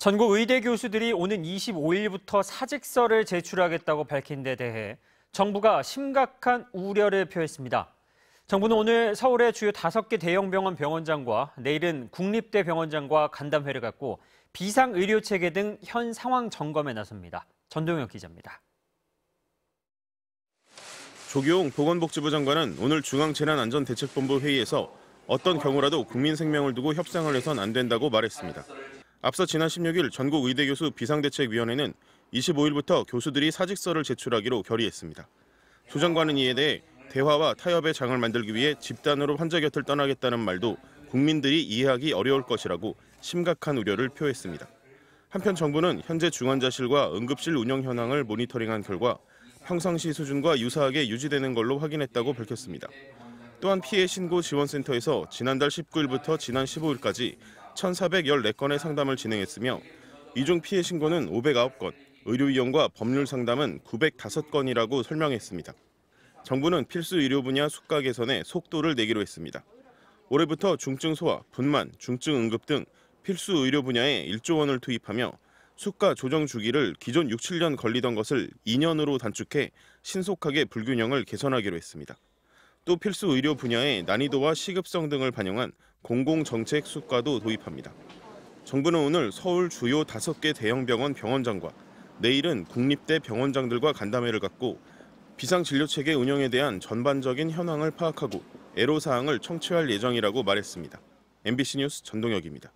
전국 의대 교수들이 오는 25일부터 사직서를 제출하겠다고 밝힌 데 대해 정부가 심각한 우려를 표했습니다. 정부는 오늘 서울의 주요 5개 대형병원 병원장과 내일은 국립대 병원장과 간담회를 갖고 비상의료체계 등 현 상황 점검에 나섭니다. 전동혁 기자입니다. 조경용 보건복지부 장관은 오늘 중앙재난안전대책본부 회의에서 어떤 경우라도 국민 생명을 두고 협상을 해선 안 된다고 말했습니다. 앞서 지난 16일 전국의대교수 비상대책위원회는 25일부터 교수들이 사직서를 제출하기로 결의했습니다. 조 장관은 이에 대해 대화와 타협의 장을 만들기 위해 집단으로 환자 곁을 떠나겠다는 말도 국민들이 이해하기 어려울 것이라고 심각한 우려를 표했습니다. 한편 정부는 현재 중환자실과 응급실 운영 현황을 모니터링한 결과 평상시 수준과 유사하게 유지되는 걸로 확인했다고 밝혔습니다. 또한 피해 신고 지원센터에서 지난달 19일부터 지난 15일까지 1,414건의 상담을 진행했으며 이중 피해 신고는 509건, 의료이용과 법률 상담은 905건이라고 설명했습니다. 정부는 필수 의료 분야 숙가 개선에 속도를 내기로 했습니다. 올해부터 중증 소아, 분만, 중증 응급 등 필수 의료 분야에 1조 원을 투입하며 숙가 조정 주기를 기존 6, 7년 걸리던 것을 2년으로 단축해 신속하게 불균형을 개선하기로 했습니다. 또 필수 의료 분야의 난이도와 시급성 등을 반영한 공공정책 수과도 도입합니다. 정부는 오늘 서울 주요 5개 대형병원 병원장과 내일은 국립대 병원장들과 간담회를 갖고 비상진료체계 운영에 대한 전반적인 현황을 파악하고 애로사항을 청취할 예정이라고 말했습니다. MBC 뉴스 전동혁입니다.